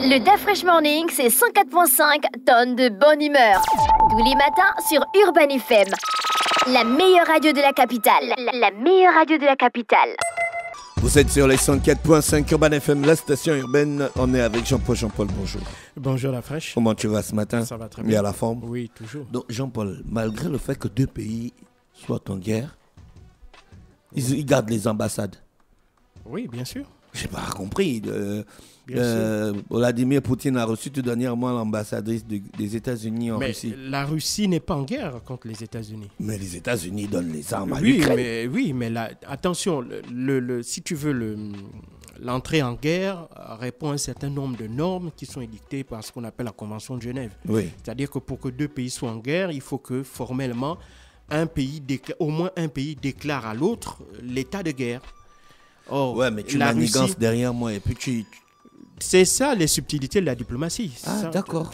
Le DAF Fresh Morning, c'est 104.5 tonnes de bonne humeur. Tous les matins sur Urban FM. La meilleure radio de la capitale. La, meilleure radio de la capitale. Vous êtes sur les 104.5 Urban FM, la station urbaine. On est avec Jean-Paul. Jean-Paul, bonjour. Bonjour la fraîche. Comment tu vas ce matin Ça va très bien. Et à la forme Oui, toujours. Donc Jean-Paul, malgré le fait que deux pays soient en guerre, ils, gardent les ambassades. Oui, bien sûr. J'ai pas compris. Euh, euh, Vladimir Poutine a reçu tout dernièrement l'ambassadrice des États-Unis en mais Russie. La Russie n'est pas en guerre contre les États-Unis. Mais les États-Unis donnent les armes à l'Ukraine. mais, oui, mais attention, le, si tu veux, l'entrée en guerre répond à un certain nombre de normes qui sont édictées par ce qu'on appelle la Convention de Genève. Oui. C'est-à-dire que pour que deux pays soient en guerre, il faut que formellement, un pays au moins un pays déclare à l'autre euh, l'état de guerre. Or, ouais, mais tu la derrière moi et puis tu, c'est ça les subtilités de la diplomatie. Ah, d'accord.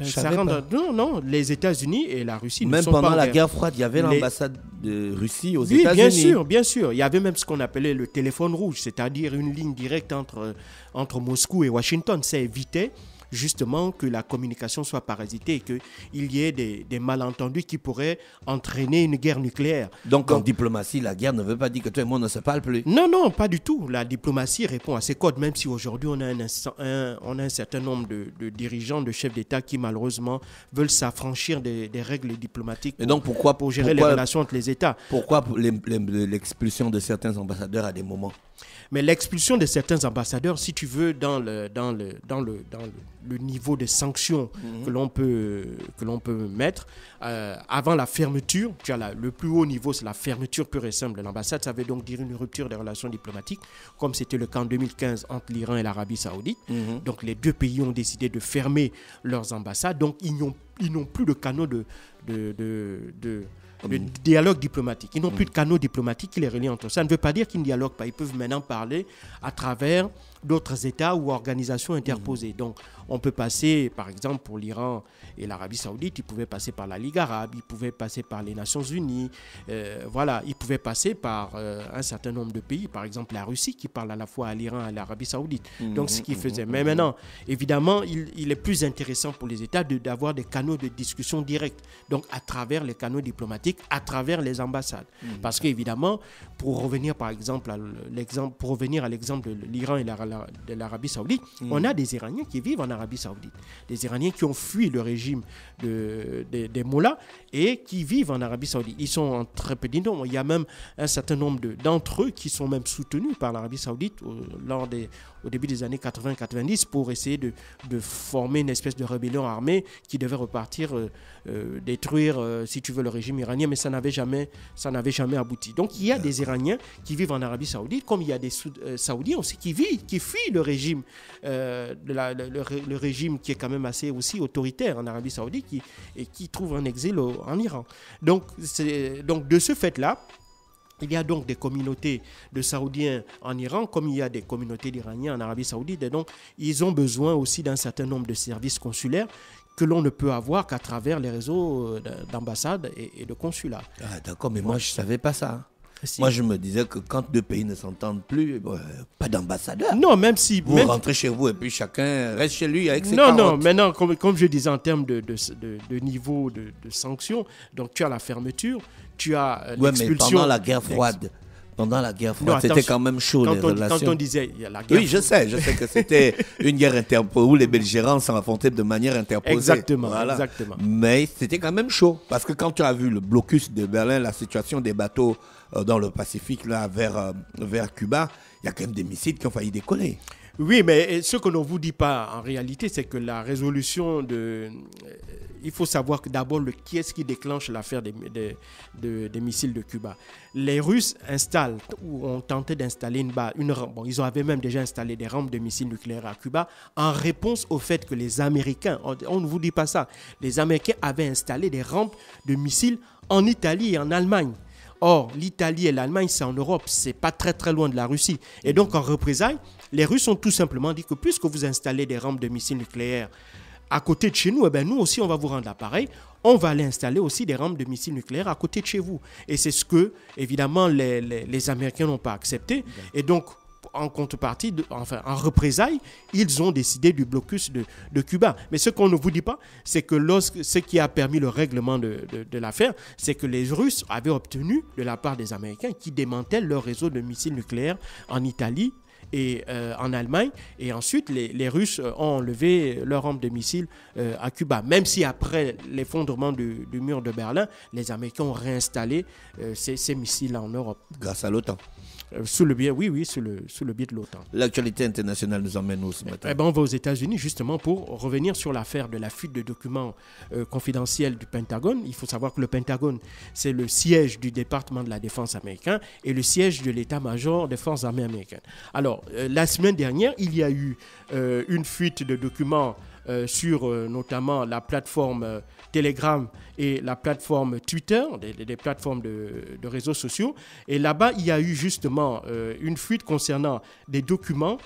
Non, non, les États-Unis et la Russie Même ne sont pendant la guerre froide, il y avait l'ambassade de Russie aux États-Unis. Bien sûr, bien sûr. Il y avait même ce qu'on appelait le téléphone rouge, c'est-à-dire une ligne directe entre, entre Moscou et Washington. Ça évitait justement que la communication soit parasitée et qu'il y ait des, malentendus qui pourraient entraîner une guerre nucléaire. Donc, en diplomatie, la guerre ne veut pas dire que tout moi moi ne se parle plus Non, non, pas du tout. La diplomatie répond à ces codes, même si aujourd'hui on, a un, on a un certain nombre de, dirigeants, de chefs d'État qui malheureusement veulent s'affranchir des, règles diplomatiques. Pour, donc pourquoi pour gérer les relations entre les États Pourquoi l'expulsion de certains ambassadeurs à des moments Mais l'expulsion de certains ambassadeurs, si tu veux, dans le dans le dans le dans le le niveau des sanctions mhm. que l'on peut, que l'on peut mettre. Euh, avant la fermeture, tu le plus haut niveau, c'est la fermeture pure et simple de l'ambassade. Ça veut donc dire une rupture des relations diplomatiques, comme c'était le cas en 2015 entre l'Iran et l'Arabie saoudite. Mhm. Donc les deux pays ont décidé de fermer leurs ambassades. Donc ils n'ont plus de canaux de, de, de, de hum. dialogue diplomatique. Ils n'ont hum. plus de canaux diplomatiques qui les relient entre eux. Ça ne veut pas dire qu'ils ne dialoguent pas. Ils peuvent maintenant parler à travers d'autres États ou organisations interposées. Mm. Donc, on peut passer, par exemple, pour l'Iran et l'Arabie saoudite, ils pouvaient passer par la Ligue arabe, ils pouvaient passer par les Nations unies, euh, voilà, ils pouvaient passer par euh, un certain nombre de pays, par exemple la Russie qui parle à la fois à l'Iran et à l'Arabie saoudite. Mm-hmm, donc, ce qu'ils mm-hmm, faisaient. Mm-hmm. Mais maintenant, évidemment, il, est plus intéressant pour les États d'avoir des canaux de discussion directe, donc à travers les canaux diplomatiques, à travers les ambassades. Parce qu'évidemment, pour revenir par exemple à l'exemple, pour revenir à l'exemple de l'Iran et l'Arabie de l'Arabie saoudite. Mm. On a des Iraniens qui vivent en Arabie saoudite, des Iraniens qui ont fui le régime de, des Mollahs et qui vivent en Arabie saoudite. Ils sont en très petit nombre. Il y a même un certain nombre d'entre eux qui sont même soutenus par l'Arabie saoudite au, début des années 80-90 pour essayer de, former une espèce de rébellion armée qui devait repartir, euh, euh, détruire, euh, si tu veux, le régime iranien, mais ça n'avait jamais, ça n'avait jamais abouti. Donc il y a des Iraniens qui vivent en Arabie saoudite, comme il y a des Saoudiens aussi qui vivent, qui fuit le régime, euh, le, régime qui est quand même assez aussi autoritaire en Arabie Saoudite qui, et qui trouve un exil en Iran. Donc, donc de ce fait-là, il y a donc des communautés de Saoudiens en Iran, comme il y a des communautés d'Iraniens en Arabie Saoudite, et donc ils ont besoin aussi d'un certain nombre de services consulaires que l'on ne peut avoir qu'à travers les réseaux euh, d'ambassades et de consulats. Ah, d'accord, mais moi je ne savais pas ça. Hein. Moi, je me disais que quand deux pays ne s'entendent plus, euh, pas d'ambassadeur. Non, même si. Vous rentrez chez vous et puis chacun reste chez lui avec ses Non, non, maintenant, comme, comme, je disais en termes de, niveau de, sanctions, donc tu as la fermeture, tu as euh, l'expulsion. mais pendant la guerre froide, pendant la guerre froide, c'était quand même chaud quand les on, relations. Quand on disait la guerre. Oui, je sais, je sais que c'était une guerre interposée où les s'en s'affrontaient de manière interposée. Exactement, exactement. Mais c'était quand même chaud parce que quand tu as vu le blocus de Berlin, la situation des bateaux euh, dans le Pacifique là vers euh, vers Cuba, il y a quand même des missiles qui ont failli décoller. Oui, mais ce que l'on ne vous dit pas en réalité, c'est que la résolution de... Euh, il faut savoir d'abord le qui est-ce qui déclenche l'affaire des, missiles de Cuba. Les Russes installent ou ont tenté d'installer une base, une Bon, ils avaient même déjà installé des rampes de missiles nucléaires à Cuba en réponse au fait que les Américains, on ne vous dit pas ça, les Américains avaient installé des rampes de missiles en Italie et en Allemagne. Or, l'Italie et l'Allemagne, c'est en Europe, c'est pas très très loin de la Russie. Et donc, en représailles, les Russes ont tout simplement dit que puisque vous installez des rampes de missiles nucléaires à côté de chez nous, eh bien, nous aussi, on va vous rendre l'appareil. On va aller installer aussi des rampes de missiles nucléaires à côté de chez vous. Et c'est ce que, évidemment, les, les Américains n'ont pas accepté. Et donc, en contrepartie, enfin en représailles, ils ont décidé du blocus de, Cuba. Mais ce qu'on ne vous dit pas, c'est que lorsque, ce qui a permis le règlement de, l'affaire, c'est que les Russes avaient obtenu de la part des Américains qui démantèlent leur réseau de missiles nucléaires en Italie et euh, en Allemagne. Et ensuite, les, Russes ont enlevé leur rampe de missiles euh, à Cuba. Même si après l'effondrement du, mur de Berlin, les Américains ont réinstallé euh, ces, missiles en Europe. Grâce à l'OTAN. Euh, sous le biais, oui, oui, sous le, sous le biais de l'OTAN. L'actualité internationale nous emmène où ce eh matin ben, On va aux États-Unis justement pour revenir sur l'affaire de la fuite de documents euh, confidentiels du Pentagone. Il faut savoir que le Pentagone, c'est le siège du département de la défense américain et le siège de l'état-major des forces armées américaines. Alors, euh, la semaine dernière, il y a eu une fuite de documents euh, sur euh, notamment la plateforme euh, Telegram et la plateforme Twitter, des, plateformes de, réseaux sociaux. Et là-bas, il y a eu justement une fuite concernant des documents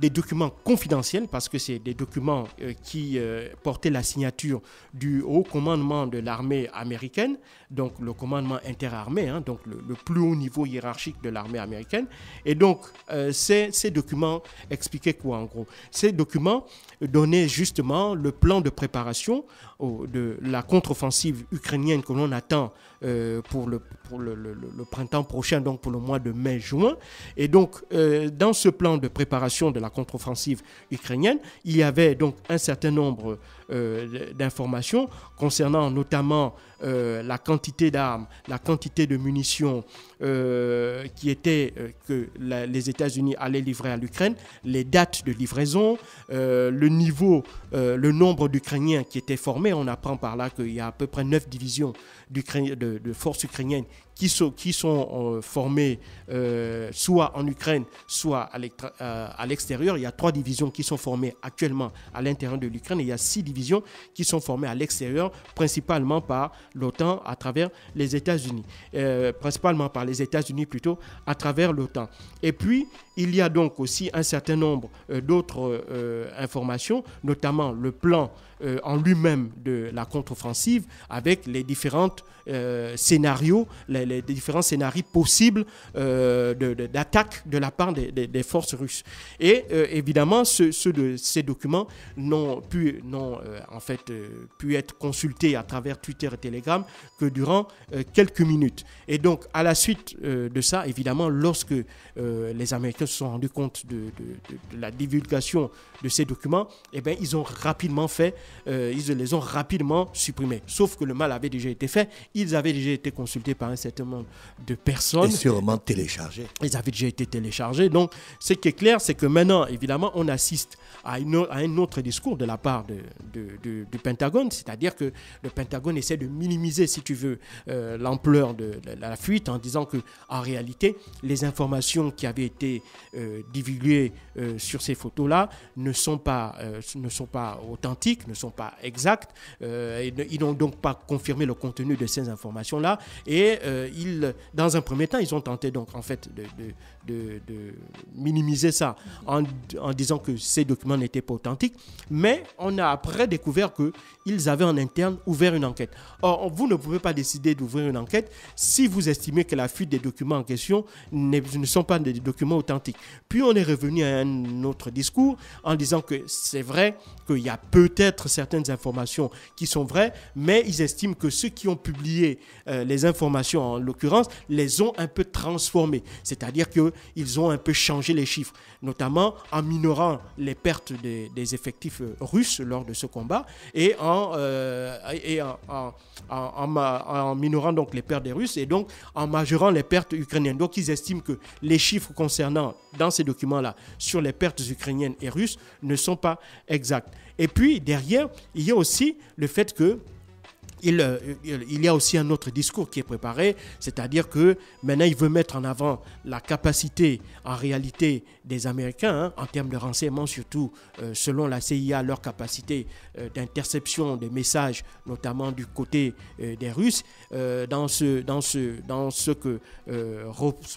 des documents confidentiels, parce que c'est des documents euh, qui euh, portaient la signature du haut commandement de l'armée américaine, donc le commandement interarmée, hein, donc le, plus haut niveau hiérarchique de l'armée américaine. Et donc, euh, ces, ces documents expliquaient quoi en gros Ces documents donnaient justement le plan de préparation de la contre-offensive ukrainienne que l'on attend pour, le, printemps prochain, donc pour le mois de mai-juin. Et donc, dans ce plan de préparation de la contre-offensive ukrainienne. Il y avait donc un certain nombre euh, d'informations concernant notamment euh, la quantité d'armes, la quantité de munitions euh, qui euh, que les États-Unis allaient livrer à l'Ukraine, les dates de livraison, le niveau, le nombre d'Ukrainiens qui étaient formés. On apprend par là qu'il y a à peu près 9 divisions de, forces ukrainiennes qui sont, qui sont formées soit en Ukraine, soit à l'extérieur. Il y a trois divisions qui sont formées actuellement à l'intérieur de l'Ukraine et il y a six divisions qui sont formées à l'extérieur, principalement par l'OTAN à travers les États-Unis, euh, principalement par les États-Unis plutôt, à travers l'OTAN. Et puis, il y a donc aussi un certain nombre euh, d'autres euh, informations, notamment le plan euh, en lui-même de la contre-offensive avec les différents euh, scénarios, les, différents scénarios possibles euh, d'attaque de, la part des, forces russes. Et évidemment, ce, de, ces documents n'ont pu, en fait, pu être consultés à travers Twitter et Telegram que durant quelques minutes. Et donc, à la suite de ça, évidemment, lorsque les Américains se sont rendus compte de, de la divulgation de ces documents, eh bien, ils ont rapidement fait euh, ils les ont rapidement supprimés. Sauf que le mal avait déjà été fait, ils avaient déjà été consultés par un certain nombre de personnes. Et sûrement téléchargés. Ils avaient déjà été téléchargés. Donc, ce qui est clair, c'est que maintenant, évidemment, on assiste à, un autre discours de la part du Pentagone, c'est-à-dire que le Pentagone essaie de minimiser, si tu veux, euh, l'ampleur de, la fuite en disant que, en réalité, les informations qui avaient été euh, divulguées sur ces photos-là ne sont pas ne sont pas authentiques, sont pas exactes. Euh, ils n'ont donc pas confirmé le contenu de ces informations-là. Et euh, ils, dans un premier temps, ils ont tenté donc en fait de, de, minimiser ça en, en, disant que ces documents n'étaient pas authentiques, mais on a après découvert qu'ils avaient en interne ouvert une enquête. Or, vous ne pouvez pas décider d'ouvrir une enquête si vous estimez que la fuite des documents en question ne, sont pas des documents authentiques. Puis on est revenu à un autre discours en disant que c'est vrai qu'il y a peut-être certaines informations qui sont vraies, mais ils estiment que ceux qui ont publié euh, les informations, en l'occurrence, les ont un peu transformées. C'est-à-dire que ils ont un peu changé les chiffres, notamment en minorant les pertes des, effectifs euh, russes lors de ce combat et en, euh, en, minorant donc les pertes des Russes et donc en majorant les pertes ukrainiennes. Donc ils estiment que les chiffres concernant dans ces documents-là sur les pertes ukrainiennes et russes ne sont pas exacts. Et puis derrière, il y a aussi le fait que euh, il, y a aussi un autre discours qui est préparé, c'est-à-dire que maintenant il veut mettre en avant la capacité en réalité des Américains, hein, en termes de renseignement, surtout, euh, selon la CIA, leur capacité euh, d'interception des messages, notamment du côté des Russes, dans, ce, dans, ce, dans ce que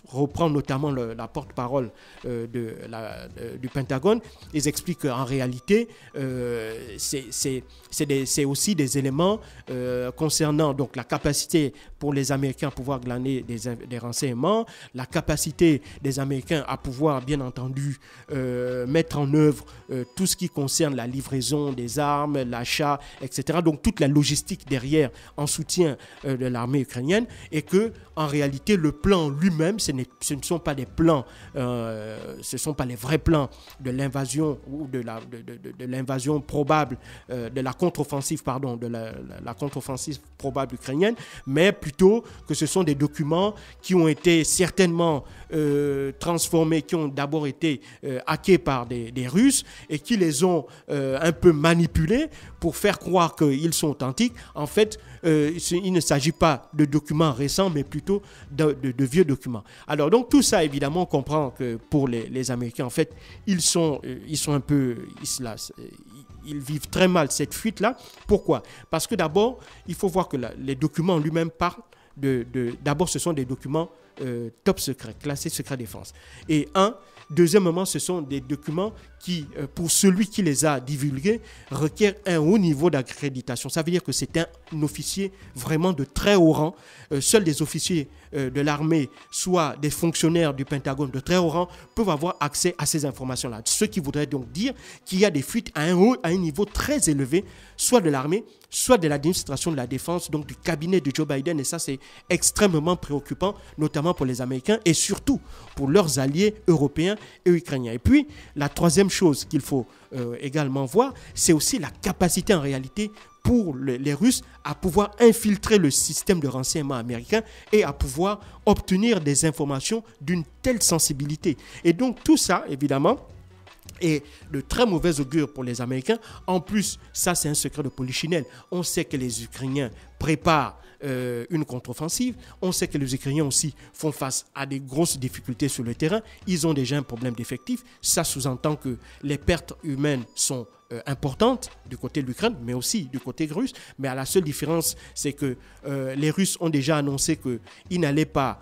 reprend notamment la porte-parole du Pentagone. Ils expliquent qu'en réalité, c'est aussi des éléments euh, concernant donc la capacité pour les Américains pouvoir glaner des, renseignements, la capacité des Américains à pouvoir, bien entendu, euh, mettre en œuvre euh, tout ce qui concerne la livraison des armes, l'achat, etc. Donc toute la logistique derrière en soutien euh, de l'armée ukrainienne et que, en réalité, le plan lui-même, ce, ce, ne sont pas des plans, ce sont pas les vrais plans de l'invasion ou de la l'invasion probable de la contre-offensive, pardon, de la, la contre-offensive probable ukrainienne, mais plutôt que ce sont des documents qui ont été certainement euh, transformés, qui ont d'abord été euh, hackés par des, Russes et qui les ont euh, un peu manipulés pour faire croire qu'ils sont authentiques. En fait, il ne s'agit pas de documents récents, mais plutôt de, vieux documents. Alors donc tout ça, évidemment, on comprend que pour les, Américains, en fait, ils sont, ils sont un peu, ils, ils vivent très mal cette fuite-là. Pourquoi Parce que d'abord, il faut voir que les documents lui-même parlent de d'abord, ce sont des documents euh, top secret, classé secret défense. Et un, deuxièmement, ce sont des documents qui, euh, pour celui qui les a divulgués, requièrent un haut niveau d'accréditation. Ça veut dire que c'est un officier vraiment de très haut rang. Euh, seuls des officiers de l'armée, soit des fonctionnaires du Pentagone de très haut rang, peuvent avoir accès à ces informations-là. Ce qui voudrait donc dire qu'il y a des fuites à un, haut, à un niveau très élevé, soit de l'armée, soit de l'administration de la défense, donc du cabinet de Joe Biden. Et ça, c'est extrêmement préoccupant, notamment pour les Américains et surtout pour leurs alliés européens et ukrainiens. Et puis, la troisième chose qu'il faut euh, également voir, c'est aussi la capacité en réalité pour les Russes à pouvoir infiltrer le système de renseignement américain et à pouvoir obtenir des informations d'une telle sensibilité. Et donc tout ça, évidemment, est de très mauvais augure pour les Américains. En plus, ça c'est un secret de polichinelle. On sait que les Ukrainiens préparent euh, une contre-offensive. On sait que les Ukrainiens aussi font face à des grosses difficultés sur le terrain. Ils ont déjà un problème d'effectif. Ça sous-entend que les pertes humaines sont euh, importantes du côté de l'Ukraine, mais aussi du côté russe. Mais à la seule différence, c'est que euh, les Russes ont déjà annoncé qu'ils n'allaient pas...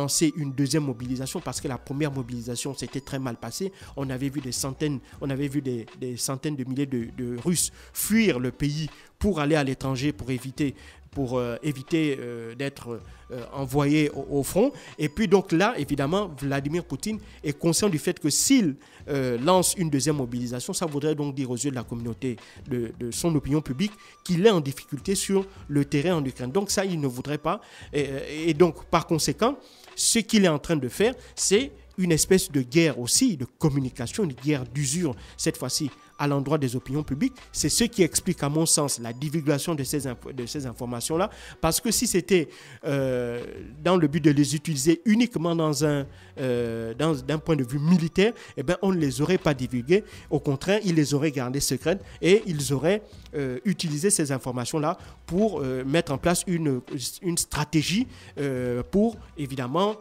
lancer une deuxième mobilisation parce que la première mobilisation s'était très mal passée. On avait vu des centaines, on avait vu des, centaines de milliers de, Russes fuir le pays pour aller à l'étranger pour éviter pour euh, éviter euh, d'être euh, envoyé au, front. Et puis donc là, évidemment, Vladimir Poutine est conscient du fait que s'il lance une deuxième mobilisation, ça voudrait donc dire aux yeux de la communauté, de, son opinion publique, qu'il est en difficulté sur le terrain en Ukraine. Donc ça, il ne voudrait pas. et donc, par conséquent, ce qu'il est en train de faire, c'est une espèce de guerre aussi, de communication, une guerre d'usure, cette fois-ci à l'endroit des opinions publiques. C'est ce qui explique, à mon sens, la divulgation de ces, de ces informations-là. Parce que si c'était euh, dans le but de les utiliser uniquement dans un, euh, d'un point de vue militaire, eh ben, on ne les aurait pas divulguées. Au contraire, ils les auraient gardées secrètes et ils auraient euh, utilisé ces informations-là pour mettre en place une, stratégie pour, évidemment,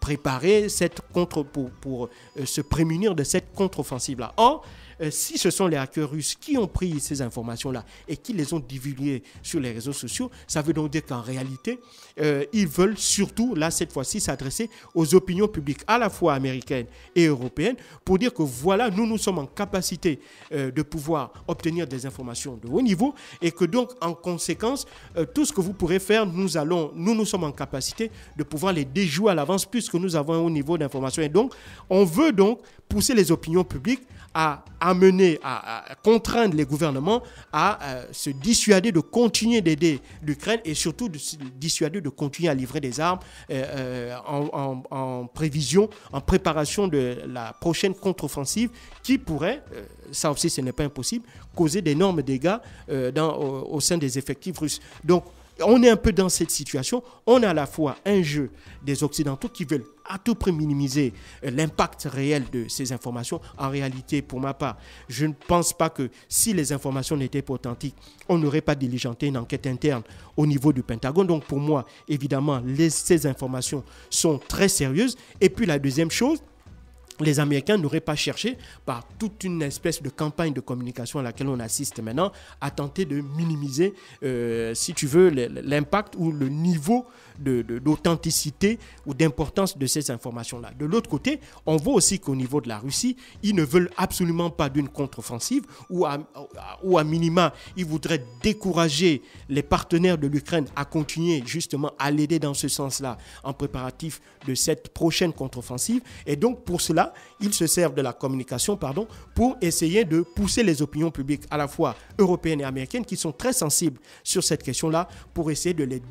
préparer cette contre, pour, se prémunir de cette contre-offensive-là. Or, euh, si ce sont les hackers russes qui ont pris ces informations-là et qui les ont divulguées sur les réseaux sociaux, ça veut donc dire qu'en réalité, euh, ils veulent surtout, là, cette fois-ci, s'adresser aux opinions publiques, à la fois américaines et européennes, pour dire que voilà, nous, nous sommes en capacité euh, de pouvoir obtenir des informations de haut niveau et que donc, en conséquence, tout ce que vous pourrez faire, nous allons, nous, nous sommes en capacité de pouvoir les déjouer à l'avance puisque nous avons un haut niveau d'information. Et donc, on veut donc pousser les opinions publiques à amener à, contraindre les gouvernements à, euh, se dissuader de continuer d'aider l'Ukraine et surtout de se dissuader de continuer à livrer des armes euh, euh, en, prévision, en préparation de la prochaine contre-offensive qui pourrait, ça aussi ce n'est pas impossible, causer d'énormes dégâts dans, au, au sein des effectifs russes. Donc on est un peu dans cette situation. On a à la fois un jeu des Occidentaux qui veulent à tout prix minimiser euh, l'impact réel de ces informations. En réalité, pour ma part, je ne pense pas que si les informations n'étaient pas authentiques, on n'aurait pas diligenté une enquête interne au niveau du Pentagone. Donc pour moi, évidemment, ces informations sont très sérieuses. Et puis la deuxième chose, les Américains n'auraient pas cherché, par toute une espèce de campagne de communication à laquelle on assiste maintenant, à tenter de minimiser, euh, si tu veux, l'impact ou le niveau d'authenticité de, ou d'importance de ces informations-là. De l'autre côté, on voit aussi qu'au niveau de la Russie, ils ne veulent absolument pas d'une contre-offensive ou ou à minima, ils voudraient décourager les partenaires de l'Ukraine à continuer justement à l'aider dans ce sens-là en préparatif de cette prochaine contre-offensive. Et donc pour cela, ils se servent de la communication pardon, pour essayer de pousser les opinions publiques, à la fois européennes et américaines, qui sont très sensibles sur cette question-là, pour essayer de les,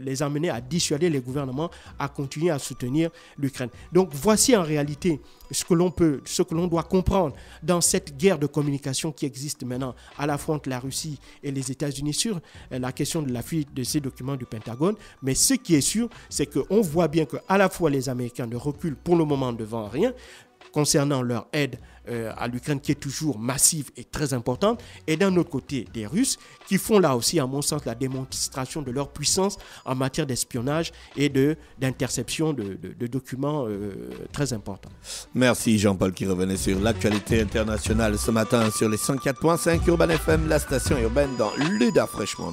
les amener à dissuader les gouvernements à continuer à soutenir l'Ukraine. Donc voici en réalité ce que l'on peut, ce que l'on doit comprendre dans cette guerre de communication qui existe maintenant à la fronte la Russie et les États-Unis sur euh, la question de la fuite de ces documents du Pentagone. Mais ce qui est sûr, c'est qu'on voit bien que à la fois les Américains ne reculent pour le moment devant rien, concernant leur aide euh, à l'Ukraine qui est toujours massive et très importante, et d'un autre côté des Russes qui font là aussi, à mon sens, la démonstration de leur puissance en matière d'espionnage et d'interception de, de, documents euh, très importants. Merci Jean-Paul qui revenait sur l'actualité internationale ce matin sur les 104.5 Urban FM, la station urbaine dans l'UDA fraîchement.